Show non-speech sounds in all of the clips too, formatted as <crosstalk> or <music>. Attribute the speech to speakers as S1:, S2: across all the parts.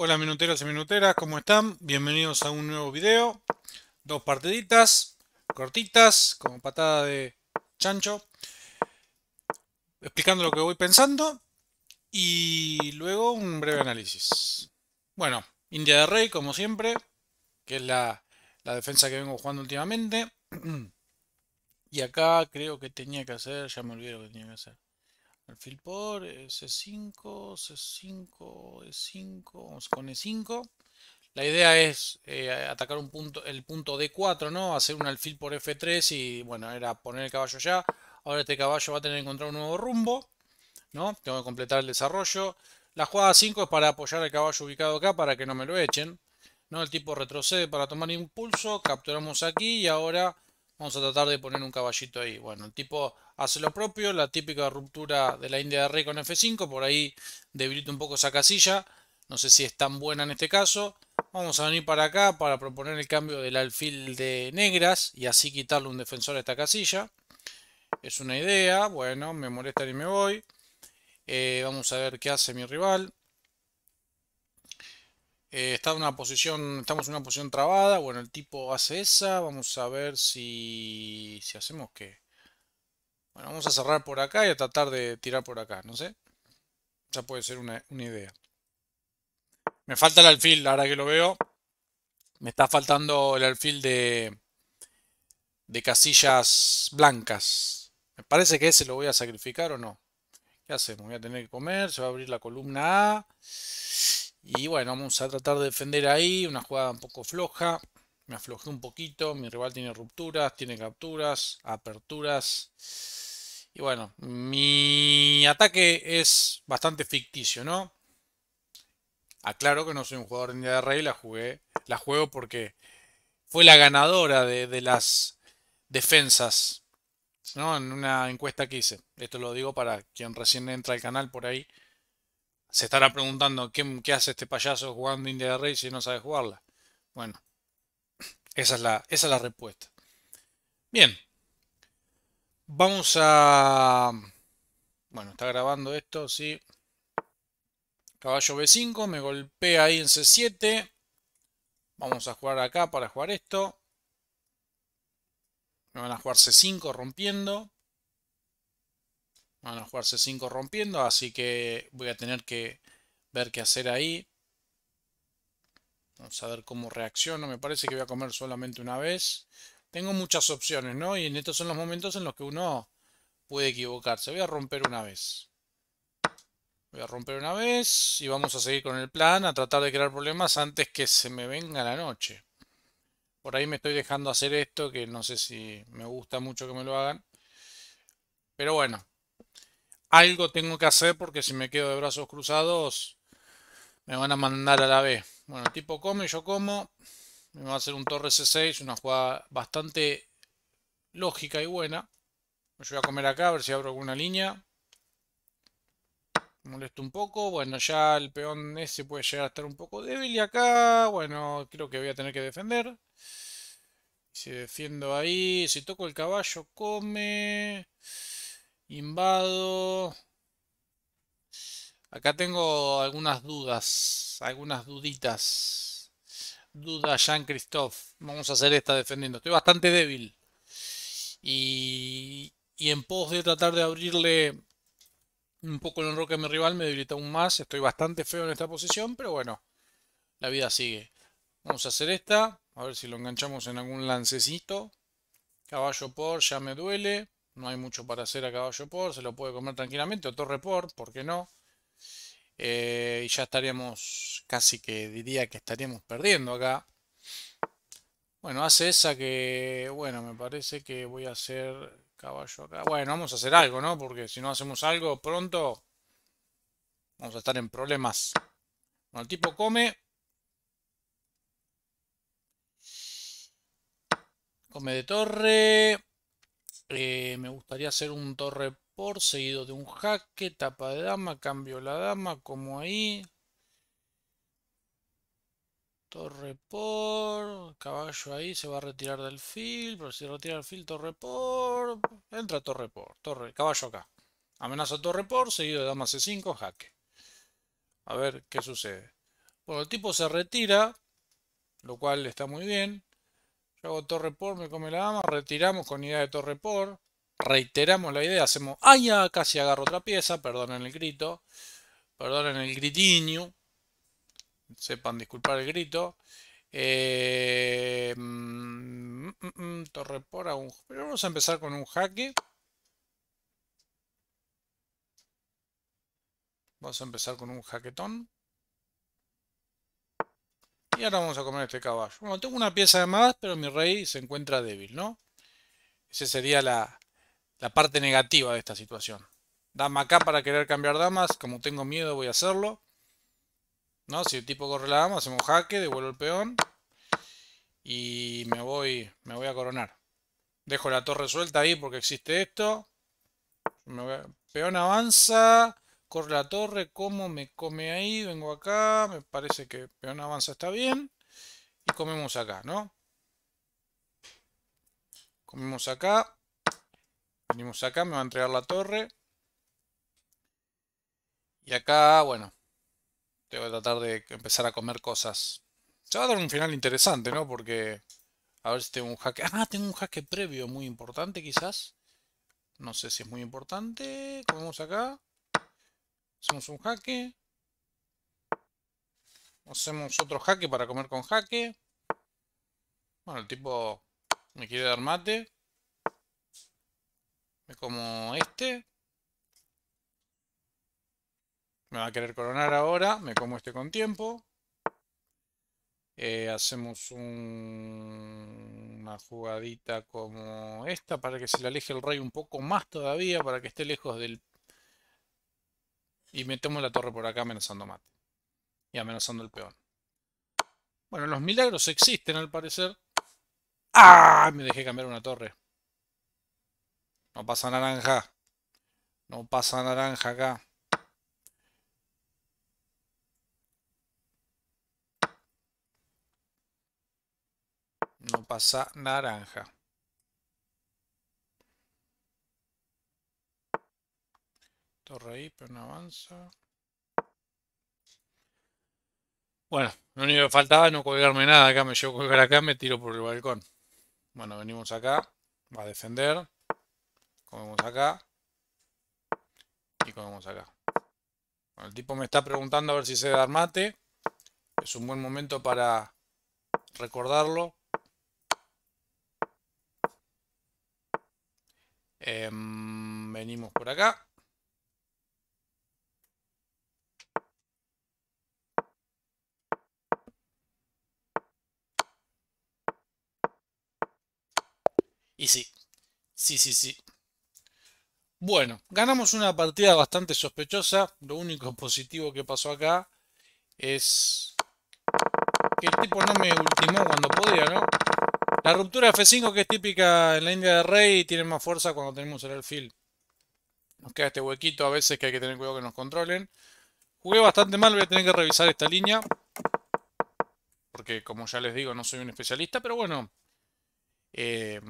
S1: Hola minuteros y minuteras, ¿cómo están? Bienvenidos a un nuevo video. Dos partiditas, cortitas, como patada de chancho, explicando lo que voy pensando y luego un breve análisis. Bueno, India de Rey, como siempre, que es la, defensa que vengo jugando últimamente. <clears throat> Y acá creo que tenía que hacer, ya me olvidé lo que tenía que hacer. Alfil por C5, C5, E5, vamos con E5. La idea es eh, atacar un punto, el punto D4, ¿no? Hacer un alfil por F3 y, bueno, era poner el caballo ya. Ahora este caballo va a tener que encontrar un nuevo rumbo, ¿no? Tengo que completar el desarrollo. La jugada 5 es para apoyar al caballo ubicado acá para que no me lo echen, ¿no? El tipo retrocede para tomar impulso, capturamos aquí y ahora Vamos a tratar de poner un caballito ahí. Bueno, el tipo hace lo propio, la típica ruptura de la India de Rey con F5, por ahí debilita un poco esa casilla. No sé si es tan buena en este caso. Vamos a venir para acá para proponer el cambio del alfil de negras y así quitarle un defensor a esta casilla. Es una idea, bueno, me molesta y me voy. Eh, vamos a ver qué hace mi rival. Eh, está en una posición, estamos en una posición trabada. Bueno, el tipo hace esa. Vamos a ver si, si hacemos qué. Bueno, vamos a cerrar por acá y a tratar de tirar por acá. No sé. Ya puede ser una, una idea. Me falta el alfil, ahora que lo veo. Me está faltando el alfil de, de casillas blancas. Me parece que ese lo voy a sacrificar o no. ¿Qué hacemos? Voy a tener que comer. Se va a abrir la columna A. Y bueno, vamos a tratar de defender ahí. Una jugada un poco floja. Me aflojé un poquito. Mi rival tiene rupturas, tiene capturas, aperturas. Y bueno, mi ataque es bastante ficticio, ¿no? Aclaro que no soy un jugador día de rey, la jugué. La juego porque fue la ganadora de, las defensas. ¿no? En una encuesta que hice. Esto lo digo para quien recién entra al canal por ahí se estará preguntando ¿qué, hace este payaso jugando India de Rey si no sabe jugarla. Bueno, esa es la, esa es la respuesta. Bien, vamos a... Bueno, está grabando esto, sí. Caballo B5, me golpea ahí en C7. Vamos a jugar acá para jugar esto. Me van a jugar C5 rompiendo. Van a jugar 5 rompiendo, así que voy a tener que ver qué hacer ahí. Vamos a ver cómo reacciono. Me parece que voy a comer solamente una vez. Tengo muchas opciones, ¿no? Y en estos son los momentos en los que uno puede equivocarse. Voy a romper una vez. Voy a romper una vez y vamos a seguir con el plan, a tratar de crear problemas antes que se me venga la noche. Por ahí me estoy dejando hacer esto, que no sé si me gusta mucho que me lo hagan. Pero bueno, algo tengo que hacer porque si me quedo de brazos cruzados me van a mandar a la B. Bueno, el tipo come, yo como. Me va a hacer un torre C6, una jugada bastante lógica y buena. Yo voy a comer acá, a ver si abro alguna línea. molesto un poco. Bueno, ya el peón ese puede llegar a estar un poco débil. Y acá, bueno, creo que voy a tener que defender. Si defiendo ahí, si toco el caballo, come... Invado. Acá tengo algunas dudas, algunas duditas. Duda Jean Christophe. Vamos a hacer esta defendiendo. Estoy bastante débil. Y, en pos de tratar de abrirle un poco el enroque a mi rival, me debilita aún más. Estoy bastante feo en esta posición, pero bueno, la vida sigue. Vamos a hacer esta. A ver si lo enganchamos en algún lancecito. Caballo por, ya me duele no hay mucho para hacer a caballo por, se lo puede comer tranquilamente, o torre por, ¿por qué no? Eh, y ya estaríamos, casi que diría que estaríamos perdiendo acá. Bueno, hace esa que, bueno, me parece que voy a hacer caballo acá. Bueno, vamos a hacer algo, ¿no? Porque si no hacemos algo pronto, vamos a estar en problemas. Bueno, el tipo come. Come de torre. Eh, me gustaría hacer un torre por seguido de un jaque, tapa de dama, cambio la dama, como ahí. Torre por, caballo ahí, se va a retirar del fil, pero si retira el fil, torre por, entra torre por, torre, caballo acá. Amenaza torre por, seguido de dama c5, jaque. A ver qué sucede. Bueno, el tipo se retira, lo cual está muy bien. Yo hago torre por, me come la dama, retiramos con idea de torre por, reiteramos la idea, hacemos, ¡ay, ya! Ah, casi agarro otra pieza, perdonen el grito, perdonen el gritiño, sepan disculpar el grito. Eh, mm, mm, mm, torre por a un... Pero vamos a empezar con un jaque. Vamos a empezar con un jaquetón. Y ahora vamos a comer este caballo. Bueno, tengo una pieza de más, pero mi rey se encuentra débil, ¿no? Esa sería la, parte negativa de esta situación. Dama acá para querer cambiar damas. Como tengo miedo voy a hacerlo. ¿No? Si el tipo corre la dama, hacemos jaque, devuelvo el peón. Y me voy, me voy a coronar. Dejo la torre suelta ahí porque existe esto. Peón avanza. Corre la torre, como, me come ahí, vengo acá, me parece que peón avanza está bien. Y comemos acá, ¿no? Comemos acá. Venimos acá, me va a entregar la torre. Y acá, bueno, tengo que tratar de empezar a comer cosas. Se va a dar un final interesante, ¿no? Porque a ver si tengo un jaque. Ah, tengo un hack previo muy importante, quizás. No sé si es muy importante. Comemos acá. Hacemos un jaque. Hacemos otro jaque para comer con jaque. Bueno, el tipo me quiere dar mate. Me como este. Me va a querer coronar ahora. Me como este con tiempo. Eh, hacemos un... una jugadita como esta para que se le aleje el rey un poco más todavía, para que esté lejos del y metemos la torre por acá amenazando mate. Y amenazando el peón. Bueno, los milagros existen al parecer. ¡Ah! Me dejé cambiar una torre. No pasa naranja. No pasa naranja acá. No pasa naranja. Torre pero no avanza. Bueno, lo único que faltaba no colgarme nada. Acá me llevo a colgar acá, me tiro por el balcón. Bueno, venimos acá. Va a defender. Comemos acá. Y comemos acá. el tipo me está preguntando a ver si sé dar mate. Es un buen momento para recordarlo. Em, venimos por acá. Y sí, sí, sí, sí. Bueno, ganamos una partida bastante sospechosa. Lo único positivo que pasó acá es que el tipo no me ultimó cuando podía, ¿no? La ruptura F5 que es típica en la India de Rey tiene más fuerza cuando tenemos el alfil. Nos queda este huequito a veces que hay que tener cuidado que nos controlen. Jugué bastante mal, voy a tener que revisar esta línea. Porque como ya les digo, no soy un especialista, pero bueno. Eh,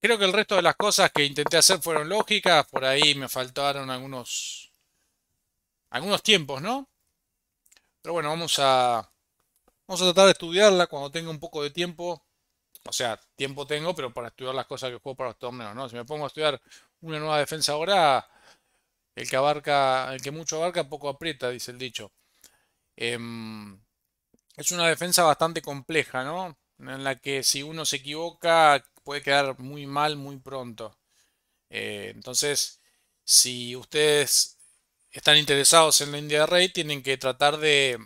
S1: Creo que el resto de las cosas que intenté hacer fueron lógicas. Por ahí me faltaron algunos, algunos tiempos, ¿no? Pero bueno, vamos a, vamos a tratar de estudiarla cuando tenga un poco de tiempo. O sea, tiempo tengo, pero para estudiar las cosas que juego para los torneos, ¿no? Si me pongo a estudiar una nueva defensa ahora, el que abarca, el que mucho abarca, poco aprieta, dice el dicho. Em, es una defensa bastante compleja, ¿no? En la que si uno se equivoca, puede quedar muy mal muy pronto. Eh, entonces, si ustedes están interesados en la India Rey, tienen que tratar de,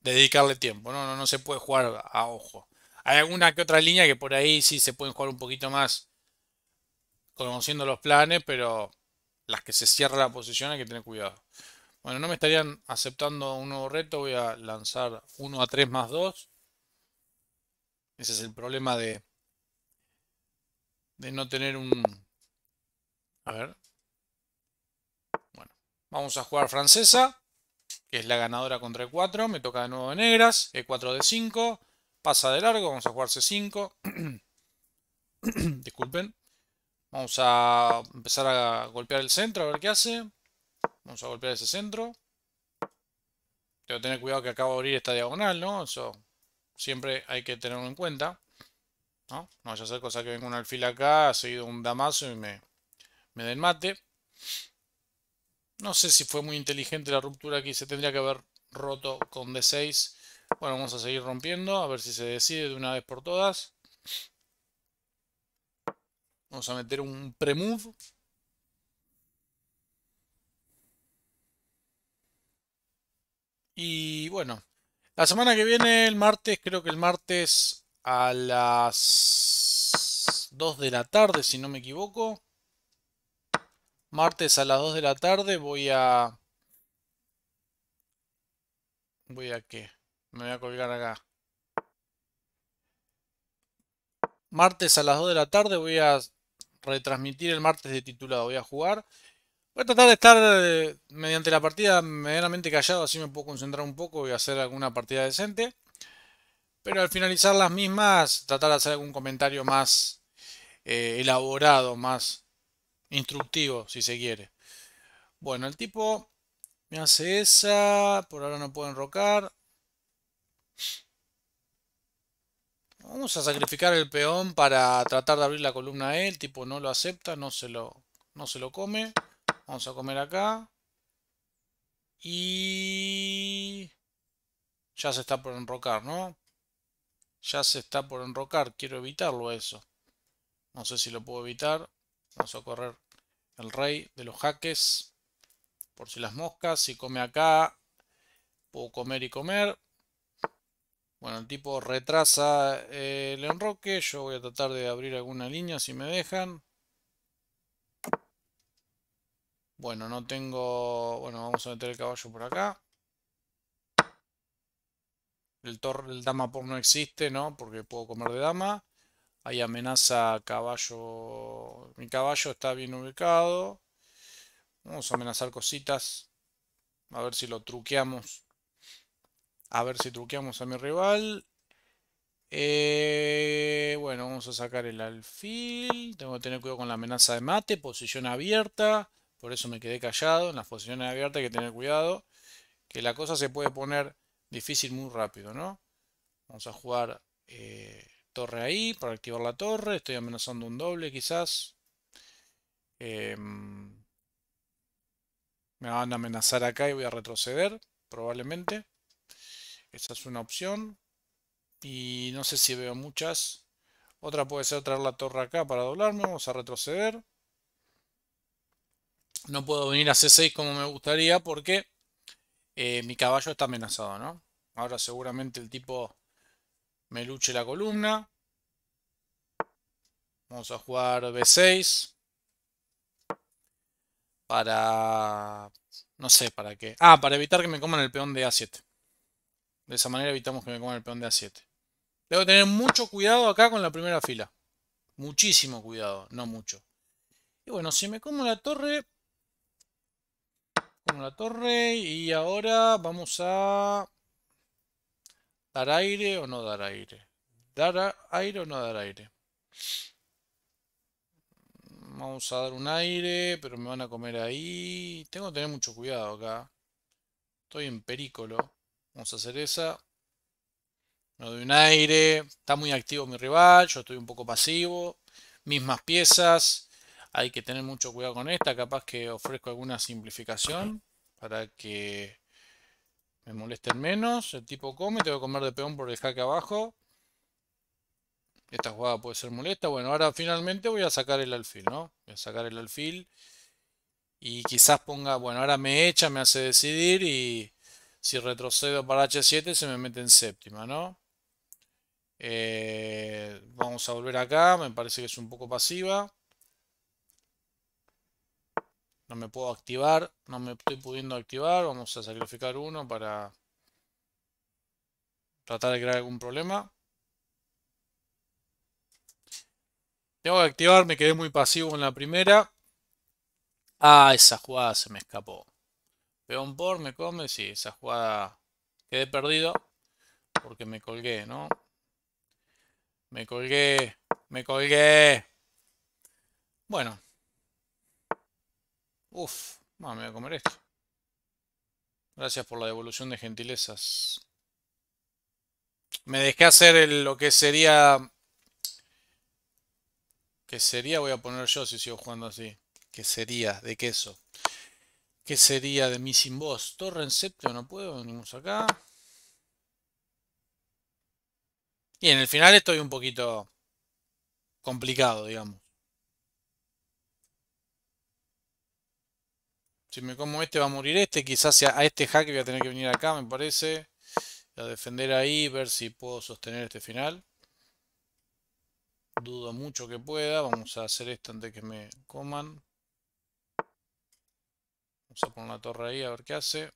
S1: dedicarle tiempo. ¿no? No, no se puede jugar a ojo. Hay alguna que otra línea que por ahí sí se pueden jugar un poquito más conociendo los planes, pero las que se cierra la posición hay que tener cuidado. Bueno, no me estarían aceptando un nuevo reto. Voy a lanzar 1 a 3 más 2. Ese es el problema de, de no tener un... A ver. Bueno, vamos a jugar francesa, que es la ganadora contra E4. Me toca de nuevo de negras, E4 de 5. Pasa de largo, vamos a jugar C5. <clears throat> Disculpen. Vamos a empezar a golpear el centro, a ver qué hace. Vamos a golpear ese centro. Tengo que tener cuidado que acabo de abrir esta diagonal, ¿no? Eso siempre hay que tenerlo en cuenta. ¿no? vaya a ser cosa que venga un alfil acá, ha seguido un damaso y me, me den mate. No sé si fue muy inteligente la ruptura aquí. Se tendría que haber roto con D6. Bueno, vamos a seguir rompiendo. A ver si se decide de una vez por todas. Vamos a meter un pre-move. Y bueno, la semana que viene, el martes, creo que el martes a las 2 de la tarde, si no me equivoco. Martes a las 2 de la tarde voy a... ¿Voy a qué? Me voy a colgar acá. Martes a las 2 de la tarde voy a retransmitir el martes de titulado. Voy a jugar. Voy a tratar de estar eh, mediante la partida medianamente callado, así me puedo concentrar un poco y hacer alguna partida decente. Pero al finalizar las mismas, tratar de hacer algún comentario más eh, elaborado, más instructivo, si se quiere. Bueno, el tipo me hace esa. Por ahora no puedo enrocar. Vamos a sacrificar el peón para tratar de abrir la columna E. El tipo no lo acepta, no se lo, no se lo come. Vamos a comer acá. Y... Ya se está por enrocar, ¿no? Ya se está por enrocar. Quiero evitarlo eso. No sé si lo puedo evitar. Vamos a correr el rey de los jaques. Por si las moscas. Si come acá. Puedo comer y comer. Bueno, el tipo retrasa eh, el enroque. Yo voy a tratar de abrir alguna línea si me dejan. Bueno, no tengo... Bueno, vamos a meter el caballo por acá. El, el dama por no existe, ¿no? Porque puedo comer de dama. Hay amenaza caballo. Mi caballo está bien ubicado. Vamos a amenazar cositas. A ver si lo truqueamos. A ver si truqueamos a mi rival. Eh, bueno, vamos a sacar el alfil. Tengo que tener cuidado con la amenaza de mate. Posición abierta. Por eso me quedé callado. En las posiciones abiertas hay que tener cuidado. Que la cosa se puede poner difícil muy rápido, ¿no? Vamos a jugar eh, torre ahí para activar la torre. Estoy amenazando un doble quizás. Em, me van a amenazar acá y voy a retroceder, probablemente. Esa es una opción. Y no sé si veo muchas. Otra puede ser traer la torre acá para doblarme. Vamos a retroceder. No puedo venir a C6 como me gustaría porque eh, mi caballo está amenazado, ¿no? Ahora seguramente el tipo me luche la columna. Vamos a jugar B6. Para... No sé, ¿para qué? Ah, para evitar que me coman el peón de A7. De esa manera evitamos que me coman el peón de A7. Debo tener mucho cuidado acá con la primera fila. Muchísimo cuidado, no mucho. Y bueno, si me como la torre, una torre y ahora vamos a dar aire o no dar aire. Dar aire o no dar aire. Vamos a dar un aire, pero me van a comer ahí. Tengo que tener mucho cuidado acá. Estoy en pericolo Vamos a hacer esa. No doy un aire. Está muy activo mi rival. Yo estoy un poco pasivo. Mismas piezas. Hay que tener mucho cuidado con esta. Capaz que ofrezco alguna simplificación para que me molesten menos. El tipo come, tengo que comer de peón por el jaque abajo. Esta jugada puede ser molesta. Bueno, ahora finalmente voy a sacar el alfil, ¿no? Voy a sacar el alfil. Y quizás ponga, bueno, ahora me echa, me hace decidir y si retrocedo para H7 se me mete en séptima, ¿no? Eh, vamos a volver acá, me parece que es un poco pasiva no me puedo activar, no me estoy pudiendo activar, vamos a sacrificar uno para tratar de crear algún problema. Tengo que activar, me quedé muy pasivo en la primera. Ah, esa jugada se me escapó. Peón por, me come, sí, esa jugada quedé perdido porque me colgué, ¿no? Me colgué, me colgué. Bueno. Uf, me voy a comer esto. Gracias por la devolución de gentilezas. Me dejé hacer lo que sería... Que sería, voy a poner yo si sigo jugando así. Que sería, de queso. Que sería de mí sin voz? Torre Septio no puedo, venimos acá. Y en el final estoy un poquito complicado, digamos. Si me como este va a morir este. Quizás a este hack voy a tener que venir acá, me parece. a defender ahí, ver si puedo sostener este final. Dudo mucho que pueda. Vamos a hacer esto antes que me coman. Vamos a poner la torre ahí a ver qué hace.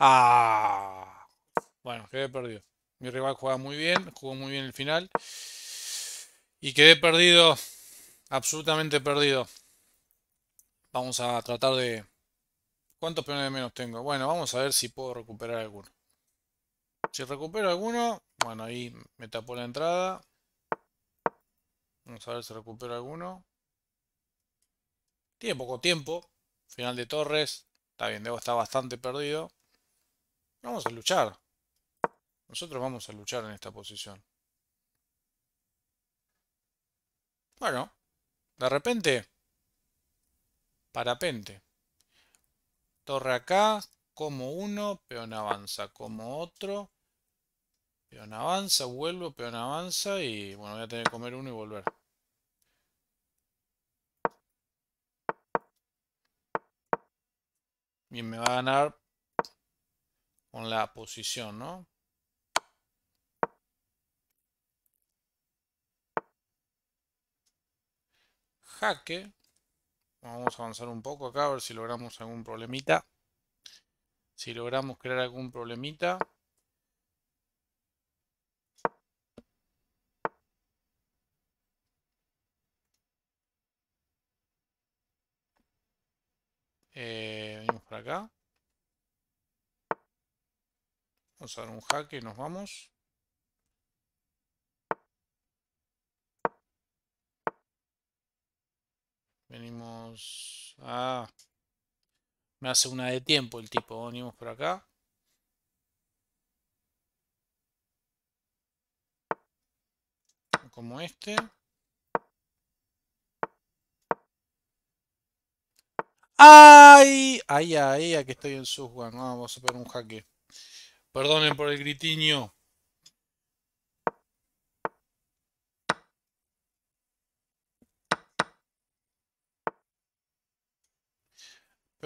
S1: Ah, bueno, quedé perdido. Mi rival juega muy bien, jugó muy bien el final. Y quedé perdido, absolutamente perdido. Vamos a tratar de... ¿Cuántos peones menos tengo? Bueno, vamos a ver si puedo recuperar alguno. Si recupero alguno, bueno, ahí me tapó la entrada. Vamos a ver si recupero alguno. Tiene poco tiempo. Final de Torres. Está bien, Debo estar bastante perdido. Vamos a luchar. Nosotros vamos a luchar en esta posición. Bueno, de repente, parapente. Torre acá, como uno, peón avanza, como otro, peón avanza, vuelvo, peón avanza y bueno, voy a tener que comer uno y volver. Y me va a ganar con la posición, ¿no? hacke, Vamos a avanzar un poco acá a ver si logramos algún problemita. Si logramos crear algún problemita. Eh, venimos para acá. Vamos a dar un jaque y nos vamos. Venimos... Ah. Me hace una de tiempo el tipo. Venimos por acá. Como este. ¡Ay! ¡Ay, ay! Aquí estoy en sus, vamos a poner un jaque. Perdonen por el gritiño.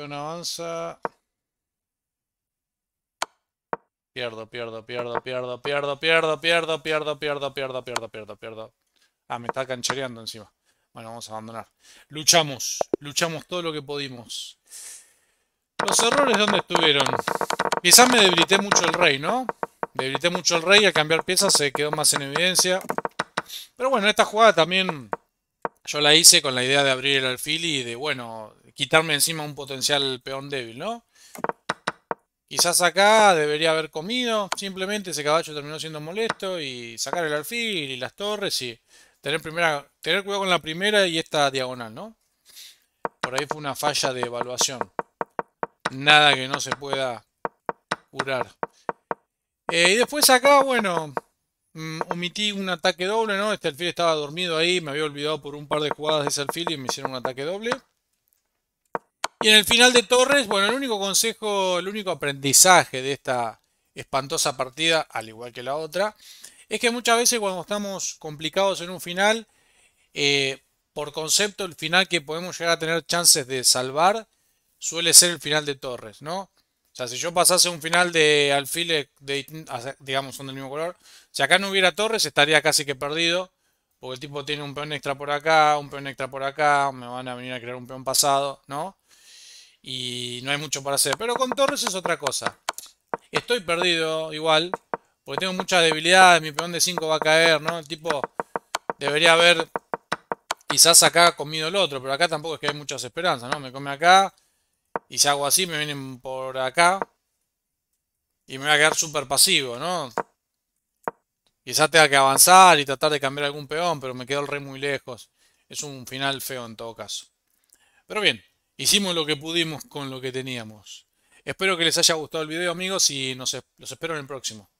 S1: una avanza. Pierdo, pierdo, pierdo, pierdo, pierdo, pierdo, pierdo, pierdo, pierdo, pierdo, pierdo, pierdo, pierdo. Ah, me está canchereando encima. Bueno, vamos a abandonar. Luchamos, luchamos todo lo que pudimos. Los errores, ¿dónde estuvieron? Quizás me debilité mucho el rey, ¿no? Debilité mucho el rey y al cambiar piezas se quedó más en evidencia. Pero bueno, esta jugada también yo la hice con la idea de abrir el alfil y de, bueno, quitarme encima un potencial peón débil, ¿no? Quizás acá debería haber comido, simplemente ese caballo terminó siendo molesto y sacar el alfil y las torres y tener, primera, tener cuidado con la primera y esta diagonal, ¿no? Por ahí fue una falla de evaluación. Nada que no se pueda curar. Eh, y después acá, bueno, Mm, omití un ataque doble, ¿no? Este alfil estaba dormido ahí, me había olvidado por un par de jugadas de ese alfil y me hicieron un ataque doble. Y en el final de Torres, bueno, el único consejo, el único aprendizaje de esta espantosa partida, al igual que la otra, es que muchas veces cuando estamos complicados en un final, eh, por concepto, el final que podemos llegar a tener chances de salvar suele ser el final de Torres, ¿no? O sea, si yo pasase un final de alfiles, de, digamos, son del mismo color, si acá no hubiera torres estaría casi que perdido, porque el tipo tiene un peón extra por acá, un peón extra por acá, me van a venir a crear un peón pasado, ¿no? Y no hay mucho para hacer, pero con torres es otra cosa. Estoy perdido igual, porque tengo muchas debilidades, mi peón de 5 va a caer, ¿no? El tipo debería haber quizás acá comido el otro, pero acá tampoco es que hay muchas esperanzas, ¿no? Me come acá, y si hago así, me vienen por acá. Y me voy a quedar súper pasivo, ¿no? Quizás tenga que avanzar y tratar de cambiar algún peón, pero me quedó el rey muy lejos. Es un final feo en todo caso. Pero bien, hicimos lo que pudimos con lo que teníamos. Espero que les haya gustado el video, amigos, y los espero en el próximo.